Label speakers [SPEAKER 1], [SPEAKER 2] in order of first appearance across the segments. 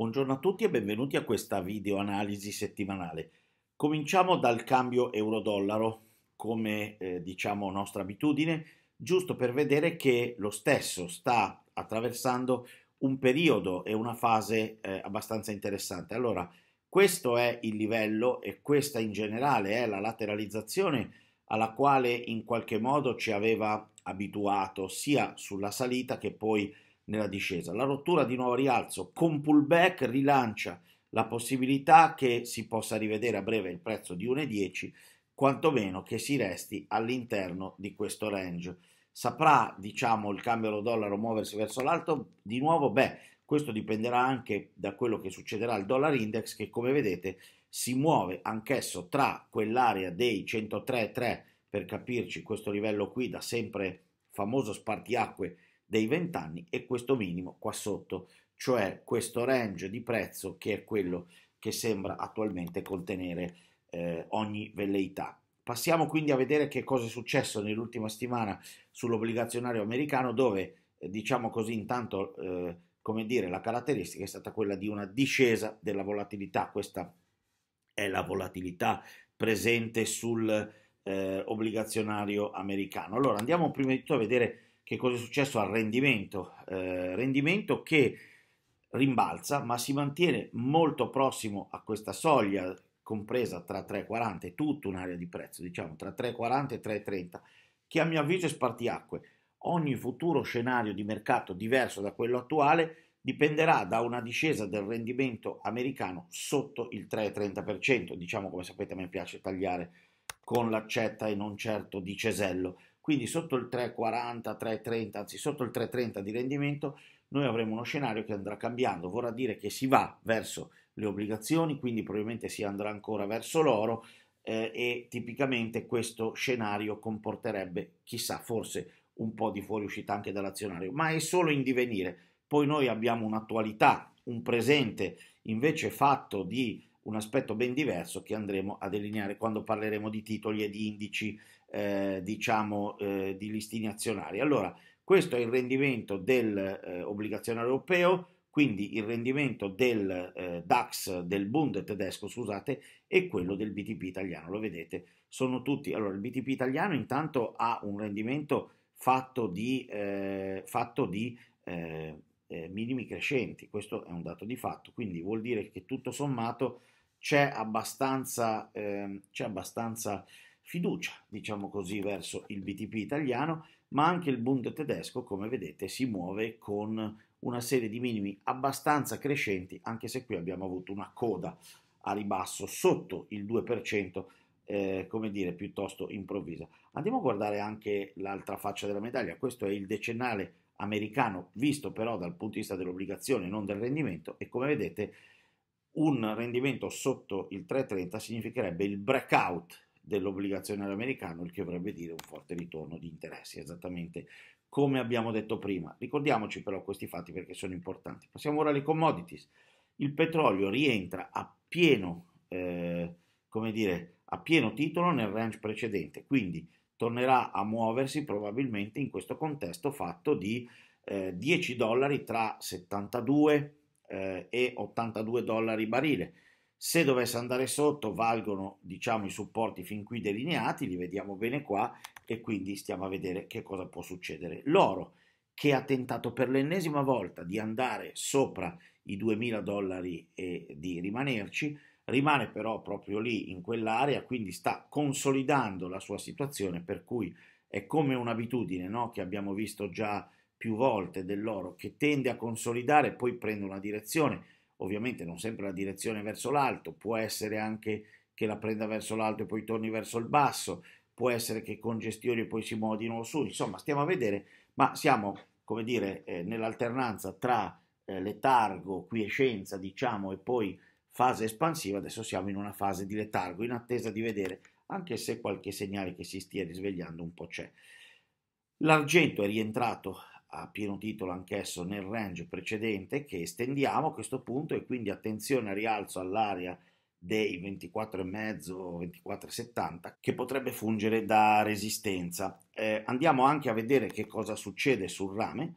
[SPEAKER 1] Buongiorno a tutti e benvenuti a questa video analisi settimanale. Cominciamo dal cambio euro-dollaro, come eh, diciamo nostra abitudine, giusto per vedere che lo stesso sta attraversando un periodo e una fase eh, abbastanza interessante. Allora, questo è il livello e questa in generale è la lateralizzazione alla quale in qualche modo ci aveva abituato sia sulla salita che poi nella discesa. La rottura di nuovo rialzo con pullback rilancia la possibilità che si possa rivedere a breve il prezzo di 1,10, quantomeno che si resti all'interno di questo range. Saprà, diciamo, il cambio euro dollaro muoversi verso l'alto di nuovo? Beh, questo dipenderà anche da quello che succederà al dollar index che come vedete si muove anch'esso tra quell'area dei 103,3 per capirci questo livello qui da sempre famoso spartiacque dei 20 anni e questo minimo qua sotto, cioè questo range di prezzo che è quello che sembra attualmente contenere eh, ogni velleità. Passiamo quindi a vedere che cosa è successo nell'ultima settimana sull'obbligazionario americano dove, eh, diciamo così, intanto, eh, come dire, la caratteristica è stata quella di una discesa della volatilità. Questa è la volatilità presente sul eh, americano. Allora andiamo prima di tutto a vedere che cosa è successo al rendimento, eh, rendimento che rimbalza ma si mantiene molto prossimo a questa soglia compresa tra 3,40 e tutta un'area di prezzo, diciamo tra 3,40 e 3,30, che a mio avviso è spartiacque. Ogni futuro scenario di mercato diverso da quello attuale dipenderà da una discesa del rendimento americano sotto il 3,30%, diciamo come sapete a me piace tagliare con l'accetta e non certo di cesello. Quindi sotto il 3,40, 3,30, anzi sotto il 3,30 di rendimento, noi avremo uno scenario che andrà cambiando, vorrà dire che si va verso le obbligazioni, quindi probabilmente si andrà ancora verso l'oro eh, e tipicamente questo scenario comporterebbe, chissà, forse un po' di fuoriuscita anche dall'azionario, ma è solo in divenire. Poi noi abbiamo un'attualità, un presente invece fatto di un aspetto ben diverso che andremo a delineare quando parleremo di titoli e di indici eh, diciamo, eh, di listini azionari. Allora, questo è il rendimento dell'obbligazionario eh, europeo, quindi il rendimento del eh, DAX, del Bund tedesco, scusate, e quello del BTP italiano. Lo vedete, sono tutti. Allora, il BTP italiano intanto ha un rendimento fatto di, eh, fatto di eh, minimi crescenti, questo è un dato di fatto, quindi vuol dire che tutto sommato c'è abbastanza, ehm, c'è abbastanza fiducia, diciamo così, verso il BTP italiano, ma anche il Bund tedesco, come vedete, si muove con una serie di minimi abbastanza crescenti, anche se qui abbiamo avuto una coda a ribasso sotto il 2%, eh, come dire, piuttosto improvvisa. Andiamo a guardare anche l'altra faccia della medaglia, questo è il decennale americano, visto però dal punto di vista dell'obbligazione, non del rendimento, e come vedete un rendimento sotto il 3,30 significherebbe il breakout dell'obbligazionario americano, il che vorrebbe dire un forte ritorno di interessi, esattamente come abbiamo detto prima. Ricordiamoci però questi fatti perché sono importanti. Passiamo ora alle commodities. Il petrolio rientra a pieno, eh, come dire, a pieno titolo nel range precedente, quindi tornerà a muoversi probabilmente in questo contesto fatto di eh, 10 dollari tra 72 eh, e 82 dollari barile se dovesse andare sotto valgono diciamo, i supporti fin qui delineati, li vediamo bene qua e quindi stiamo a vedere che cosa può succedere. L'oro che ha tentato per l'ennesima volta di andare sopra i 2000 dollari e di rimanerci, rimane però proprio lì in quell'area, quindi sta consolidando la sua situazione, per cui è come un'abitudine no? che abbiamo visto già più volte dell'oro che tende a consolidare, poi prende una direzione ovviamente non sempre la direzione verso l'alto, può essere anche che la prenda verso l'alto e poi torni verso il basso, può essere che congestioni e poi si muova di nuovo su, insomma stiamo a vedere, ma siamo come dire eh, nell'alternanza tra eh, letargo, quiescenza diciamo e poi fase espansiva, adesso siamo in una fase di letargo in attesa di vedere anche se qualche segnale che si stia risvegliando un po' c'è. L'argento è rientrato a pieno titolo anch'esso nel range precedente che estendiamo a questo punto e quindi attenzione a rialzo all'area dei 24,5-24,70 che potrebbe fungere da resistenza. Eh, andiamo anche a vedere che cosa succede sul rame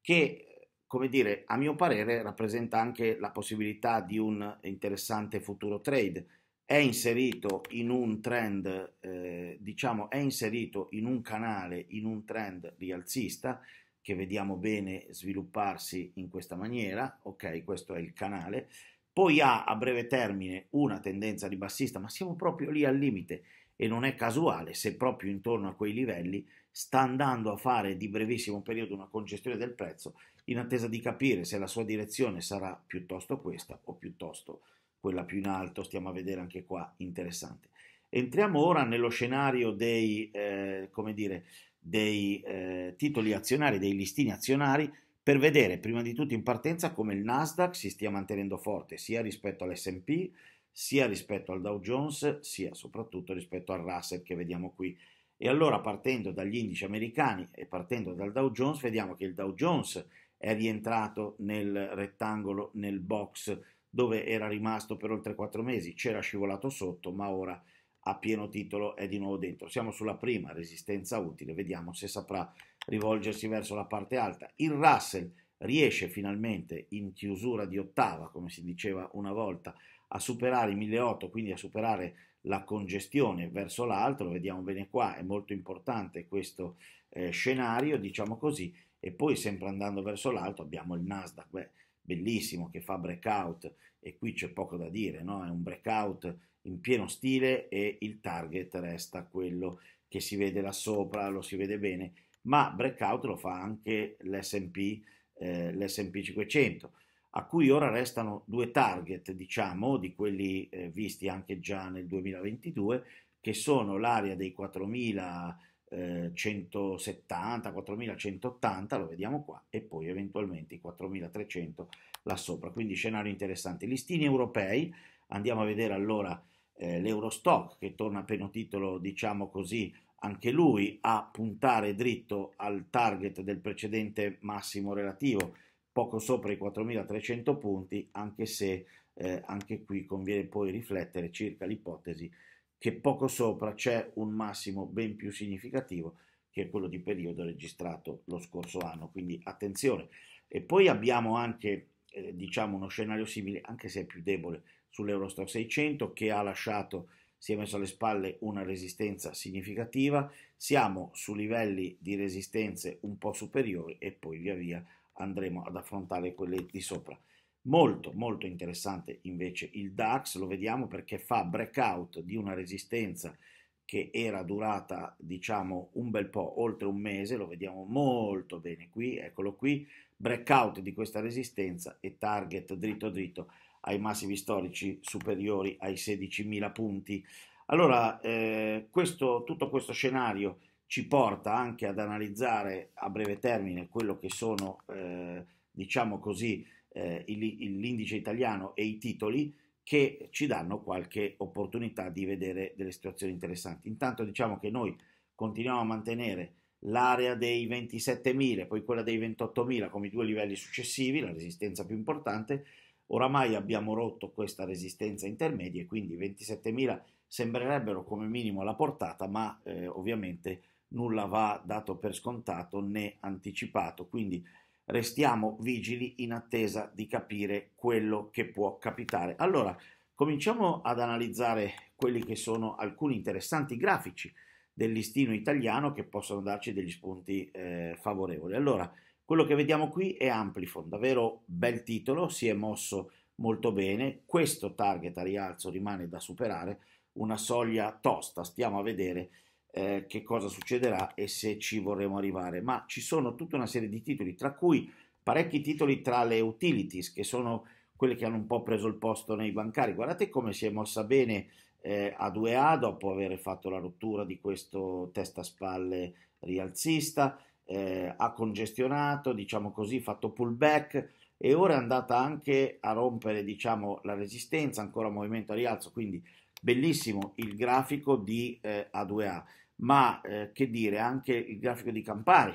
[SPEAKER 1] che come dire a mio parere rappresenta anche la possibilità di un interessante futuro trade. È inserito in un trend, eh, diciamo, è inserito in un canale, in un trend rialzista che vediamo bene svilupparsi in questa maniera, ok, questo è il canale, poi ha a breve termine una tendenza ribassista, ma siamo proprio lì al limite e non è casuale se proprio intorno a quei livelli sta andando a fare di brevissimo periodo una congestione del prezzo in attesa di capire se la sua direzione sarà piuttosto questa o piuttosto quella più in alto, stiamo a vedere anche qua, interessante. Entriamo ora nello scenario dei, eh, come dire, dei eh, titoli azionari, dei listini azionari, per vedere prima di tutto in partenza come il Nasdaq si stia mantenendo forte sia rispetto all'SP, sia rispetto al Dow Jones, sia soprattutto rispetto al Russell che vediamo qui. E allora partendo dagli indici americani e partendo dal Dow Jones, vediamo che il Dow Jones è rientrato nel rettangolo, nel box dove era rimasto per oltre 4 mesi, c'era scivolato sotto, ma ora a pieno titolo è di nuovo dentro. Siamo sulla prima resistenza utile, vediamo se saprà rivolgersi verso la parte alta. Il Russell riesce finalmente in chiusura di ottava, come si diceva una volta, a superare i 1.800, quindi a superare la congestione verso l'alto, lo vediamo bene qua, è molto importante questo eh, scenario, diciamo così, e poi sempre andando verso l'alto abbiamo il Nasdaq. Beh, bellissimo che fa breakout e qui c'è poco da dire, no? è un breakout in pieno stile e il target resta quello che si vede là sopra, lo si vede bene, ma breakout lo fa anche l'SP, eh, l'SP 500 a cui ora restano due target, diciamo, di quelli eh, visti anche già nel 2022, che sono l'area dei 4000 170, eh, 4180, lo vediamo qua, e poi eventualmente i 4300 là sopra. Quindi scenario interessante. Listini europei, andiamo a vedere allora eh, l'Eurostock che torna a pieno titolo, diciamo così, anche lui a puntare dritto al target del precedente massimo relativo, poco sopra i 4300 punti, anche se eh, anche qui conviene poi riflettere circa l'ipotesi che poco sopra c'è un massimo ben più significativo che è quello di periodo registrato lo scorso anno, quindi attenzione. E poi abbiamo anche eh, diciamo uno scenario simile, anche se è più debole, sull'Eurostar 600 che ha lasciato si è messo alle spalle una resistenza significativa, siamo su livelli di resistenze un po' superiori e poi via via andremo ad affrontare quelle di sopra. Molto, molto interessante invece il DAX, lo vediamo perché fa breakout di una resistenza che era durata diciamo un bel po', oltre un mese, lo vediamo molto bene qui, eccolo qui, breakout di questa resistenza e target dritto dritto ai massimi storici superiori ai 16.000 punti. Allora, eh, questo, tutto questo scenario ci porta anche ad analizzare a breve termine quello che sono, eh, diciamo così, eh, l'indice italiano e i titoli che ci danno qualche opportunità di vedere delle situazioni interessanti. Intanto diciamo che noi continuiamo a mantenere l'area dei 27.000, poi quella dei 28.000 come i due livelli successivi, la resistenza più importante. Oramai abbiamo rotto questa resistenza intermedia e quindi 27.000 sembrerebbero come minimo la portata, ma eh, ovviamente nulla va dato per scontato né anticipato. Quindi restiamo vigili in attesa di capire quello che può capitare. Allora, cominciamo ad analizzare quelli che sono alcuni interessanti grafici del listino italiano che possono darci degli spunti eh, favorevoli. Allora, quello che vediamo qui è Amplifon, davvero bel titolo, si è mosso molto bene, questo target a rialzo rimane da superare, una soglia tosta, stiamo a vedere eh, che cosa succederà e se ci vorremo arrivare, ma ci sono tutta una serie di titoli, tra cui parecchi titoli tra le utilities, che sono quelle che hanno un po' preso il posto nei bancari. Guardate come si è mossa bene eh, a 2A dopo aver fatto la rottura di questo testa a spalle rialzista, eh, ha congestionato, diciamo così, fatto pullback e ora è andata anche a rompere diciamo, la resistenza, ancora movimento a rialzo, quindi bellissimo il grafico di eh, A2A ma eh, che dire anche il grafico di Campari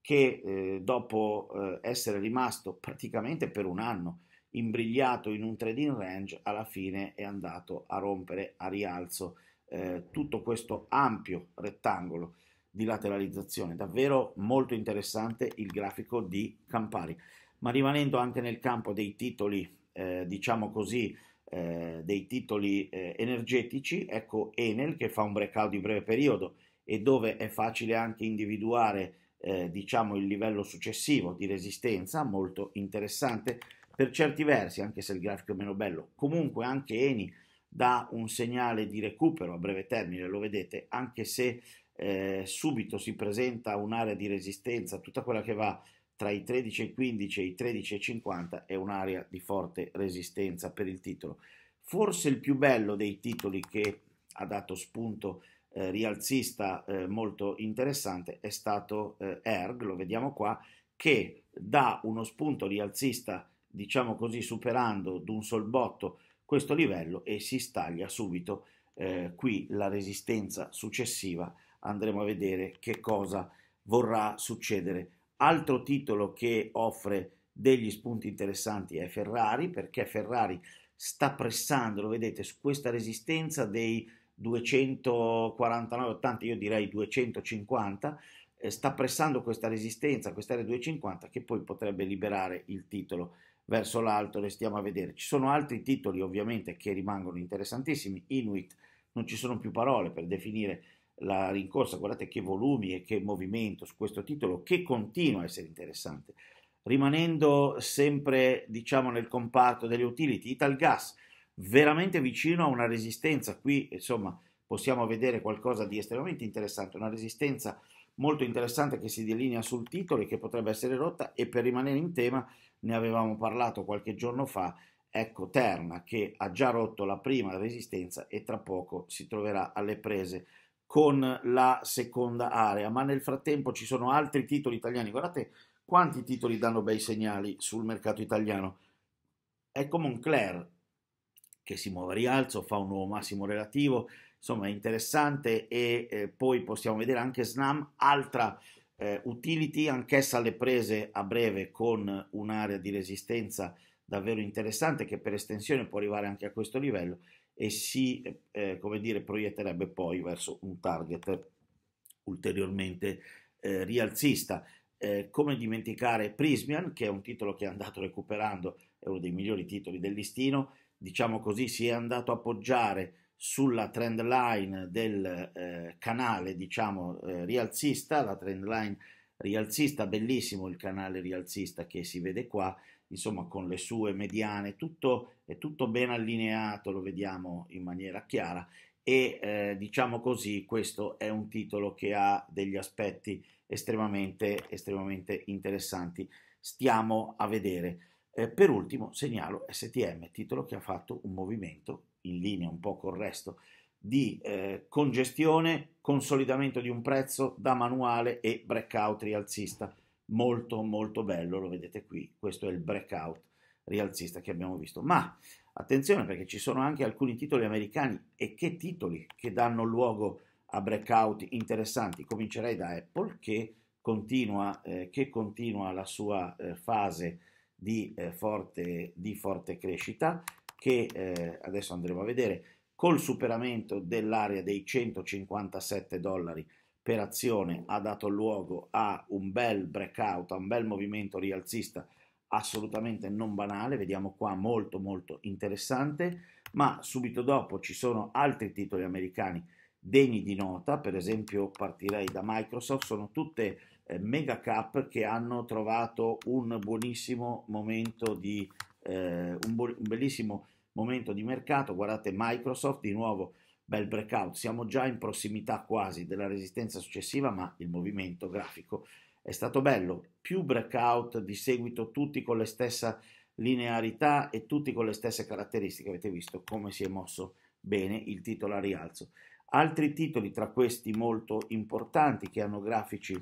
[SPEAKER 1] che eh, dopo eh, essere rimasto praticamente per un anno imbrigliato in un trading range alla fine è andato a rompere a rialzo eh, tutto questo ampio rettangolo di lateralizzazione davvero molto interessante il grafico di Campari ma rimanendo anche nel campo dei titoli eh, diciamo così eh, dei titoli eh, energetici, ecco Enel che fa un breakout di breve periodo e dove è facile anche individuare eh, diciamo il livello successivo di resistenza, molto interessante per certi versi, anche se il grafico è meno bello. Comunque anche Eni dà un segnale di recupero a breve termine, lo vedete, anche se eh, subito si presenta un'area di resistenza, tutta quella che va tra i 13,15 e i 13,50 è un'area di forte resistenza per il titolo. Forse il più bello dei titoli che ha dato spunto eh, rialzista eh, molto interessante è stato eh, ERG, lo vediamo qua, che dà uno spunto rialzista, diciamo così, superando d'un sol botto questo livello e si staglia subito eh, qui la resistenza successiva. Andremo a vedere che cosa vorrà succedere Altro titolo che offre degli spunti interessanti è Ferrari, perché Ferrari sta pressando, lo vedete, su questa resistenza dei 249,80, io direi 250, eh, sta pressando questa resistenza, quest'area 250, che poi potrebbe liberare il titolo verso l'alto, restiamo a vedere. Ci sono altri titoli ovviamente che rimangono interessantissimi, Inuit, non ci sono più parole per definire la rincorsa, guardate che volumi e che movimento su questo titolo che continua a essere interessante. Rimanendo sempre, diciamo, nel comparto delle utility, Italgas veramente vicino a una resistenza, qui insomma possiamo vedere qualcosa di estremamente interessante, una resistenza molto interessante che si delinea sul titolo e che potrebbe essere rotta e per rimanere in tema ne avevamo parlato qualche giorno fa, ecco Terna che ha già rotto la prima resistenza e tra poco si troverà alle prese con la seconda area, ma nel frattempo ci sono altri titoli italiani. Guardate quanti titoli danno bei segnali sul mercato italiano. È come un Claire che si muove a rialzo, fa un nuovo massimo relativo, insomma è interessante e eh, poi possiamo vedere anche Snam, altra eh, utility, anch'essa alle prese a breve con un'area di resistenza davvero interessante che per estensione può arrivare anche a questo livello e si eh, come dire, proietterebbe poi verso un target ulteriormente eh, rialzista. Eh, come dimenticare Prismian, che è un titolo che è andato recuperando, è uno dei migliori titoli del listino, diciamo così, si è andato a poggiare sulla trend line del eh, canale, diciamo, eh, rialzista, la trend line rialzista, bellissimo il canale rialzista che si vede qua, insomma con le sue mediane, tutto, è tutto ben allineato, lo vediamo in maniera chiara e eh, diciamo così questo è un titolo che ha degli aspetti estremamente, estremamente interessanti. Stiamo a vedere. Eh, per ultimo segnalo STM, titolo che ha fatto un movimento in linea un po' col resto di eh, congestione, consolidamento di un prezzo da manuale e breakout rialzista molto molto bello, lo vedete qui, questo è il breakout rialzista che abbiamo visto. Ma attenzione perché ci sono anche alcuni titoli americani e che titoli che danno luogo a breakout interessanti. Comincerei da Apple che continua, eh, che continua la sua eh, fase di, eh, forte, di, forte, crescita che eh, adesso andremo a vedere col superamento dell'area dei 157 dollari per azione ha dato luogo a un bel breakout, a un bel movimento rialzista assolutamente non banale, vediamo qua molto molto interessante, ma subito dopo ci sono altri titoli americani degni di nota, per esempio partirei da Microsoft, sono tutte eh, mega cap che hanno trovato un buonissimo momento di eh, un, un bellissimo momento di mercato, guardate Microsoft di nuovo bel breakout, siamo già in prossimità quasi della resistenza successiva, ma il movimento grafico è stato bello, più breakout di seguito tutti con la stessa linearità e tutti con le stesse caratteristiche, avete visto come si è mosso bene il titolo a rialzo. Altri titoli tra questi molto importanti che hanno grafici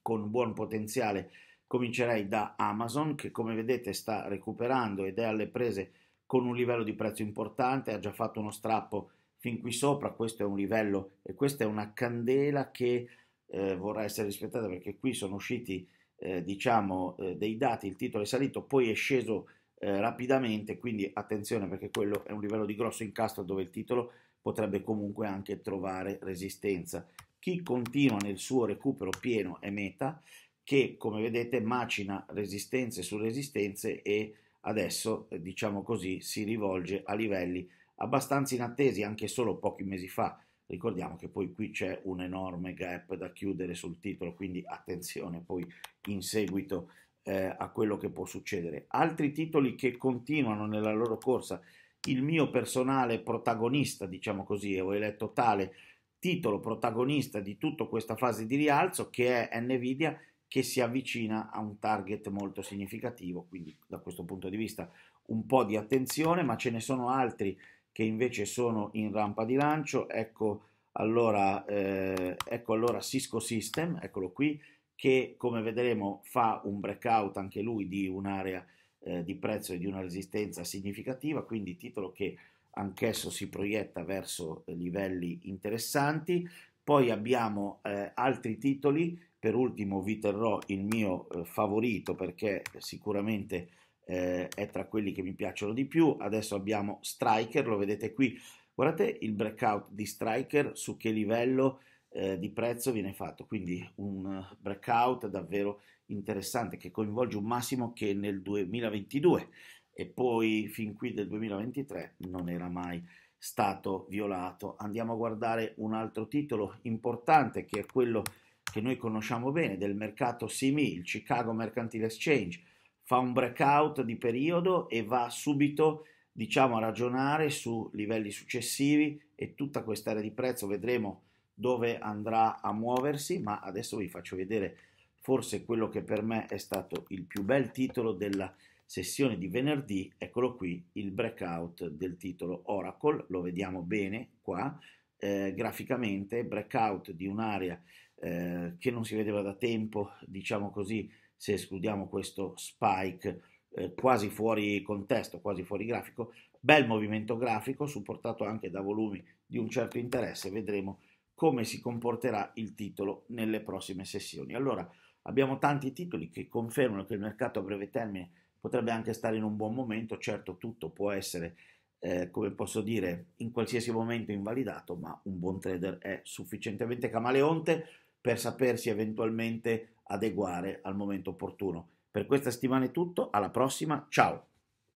[SPEAKER 1] con buon potenziale, comincerei da Amazon che come vedete sta recuperando ed è alle prese con un livello di prezzo importante, ha già fatto uno strappo fin qui sopra questo è un livello e questa è una candela che eh, vorrà essere rispettata perché qui sono usciti eh, diciamo eh, dei dati, il titolo è salito, poi è sceso eh, rapidamente, quindi attenzione perché quello è un livello di grosso incastro dove il titolo potrebbe comunque anche trovare resistenza. Chi continua nel suo recupero pieno è Meta che come vedete macina resistenze su resistenze e adesso eh, diciamo così si rivolge a livelli abbastanza inattesi anche solo pochi mesi fa. Ricordiamo che poi qui c'è un enorme gap da chiudere sul titolo, quindi attenzione poi in seguito eh, a quello che può succedere. Altri titoli che continuano nella loro corsa, il mio personale protagonista, diciamo così, ho eletto tale titolo protagonista di tutta questa fase di rialzo che è Nvidia che si avvicina a un target molto significativo, quindi da questo punto di vista un po' di attenzione, ma ce ne sono altri che invece sono in rampa di lancio, ecco allora, eh, ecco allora Cisco System, eccolo qui, che come vedremo fa un breakout anche lui di un'area eh, di prezzo e di una resistenza significativa, quindi titolo che anch'esso si proietta verso livelli interessanti. Poi abbiamo eh, altri titoli, per ultimo vi terrò il mio eh, favorito perché sicuramente eh, è tra quelli che mi piacciono di più. Adesso abbiamo Striker, lo vedete qui. Guardate il breakout di Striker, su che livello eh, di prezzo viene fatto. Quindi un breakout davvero interessante che coinvolge un massimo che nel 2022 e poi fin qui del 2023 non era mai stato violato. Andiamo a guardare un altro titolo importante che è quello che noi conosciamo bene del mercato SIMI, il Chicago Mercantile Exchange fa un breakout di periodo e va subito diciamo a ragionare su livelli successivi e tutta quest'area di prezzo vedremo dove andrà a muoversi ma adesso vi faccio vedere forse quello che per me è stato il più bel titolo della sessione di venerdì eccolo qui il breakout del titolo Oracle lo vediamo bene qua eh, graficamente breakout di un'area eh, che non si vedeva da tempo diciamo così se escludiamo questo spike eh, quasi fuori contesto, quasi fuori grafico, bel movimento grafico supportato anche da volumi di un certo interesse, vedremo come si comporterà il titolo nelle prossime sessioni. Allora, abbiamo tanti titoli che confermano che il mercato a breve termine potrebbe anche stare in un buon momento, certo tutto può essere, eh, come posso dire, in qualsiasi momento invalidato, ma un buon trader è sufficientemente camaleonte per sapersi eventualmente adeguare al momento opportuno. Per questa settimana è tutto, alla prossima, ciao!